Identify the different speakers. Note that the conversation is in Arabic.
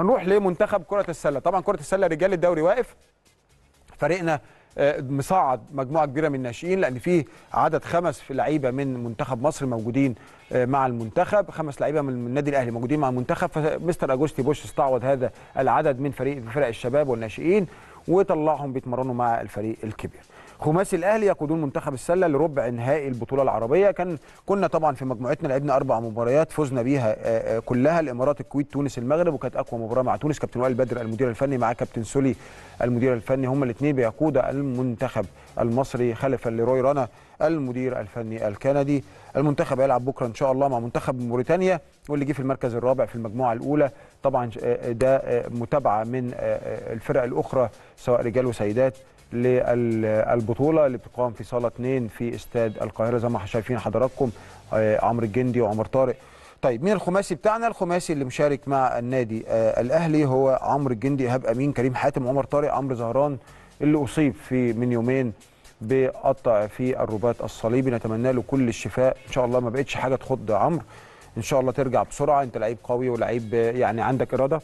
Speaker 1: هنروح لمنتخب كره السله طبعا كره السله رجال الدوري واقف فريقنا آه، مصعد مجموعه كبيره من الناشئين لان في عدد خمس في لعيبه من منتخب مصر موجودين آه، مع المنتخب خمس لعيبه من النادي الاهلي موجودين مع المنتخب فمستر اجوستي بوش استعوض هذا العدد من فريق فرق الشباب والناشئين وطلعهم بيتمرنوا مع الفريق الكبير خماسي الاهلي يقودون منتخب السله لربع نهائي البطوله العربيه كان كنا طبعا في مجموعتنا لعبنا اربع مباريات فزنا بيها آه، آه، كلها الامارات الكويت تونس المغرب وكانت اقوى مباراه مع تونس كابتن وائل بدر المدير الفني مع كابتن سولي المدير الفني هم الاثنين بيقود المنتخب المصري خلفا لروي رانا المدير الفني الكندي المنتخب هيلعب بكره ان شاء الله مع منتخب موريتانيا واللي جه في المركز الرابع في المجموعه الاولى طبعا آه، آه، ده آه، متابعه من الفرق الاخرى سواء رجال وسيدات للبطوله اللي بتقام في صاله 2 في استاد القاهره زي ما شايفين حضراتكم عمرو الجندي وعمر طارق طيب مين الخماسي بتاعنا الخماسي اللي مشارك مع النادي آه الاهلي هو عمرو الجندي ايهاب امين كريم حاتم عمر طارق عمرو زهران اللي اصيب في من يومين بقطع في الرباط الصليبي نتمنى له كل الشفاء ان شاء الله ما بقتش حاجه تخض عمرو ان شاء الله ترجع بسرعه انت لعيب قوي ولعيب يعني عندك اراده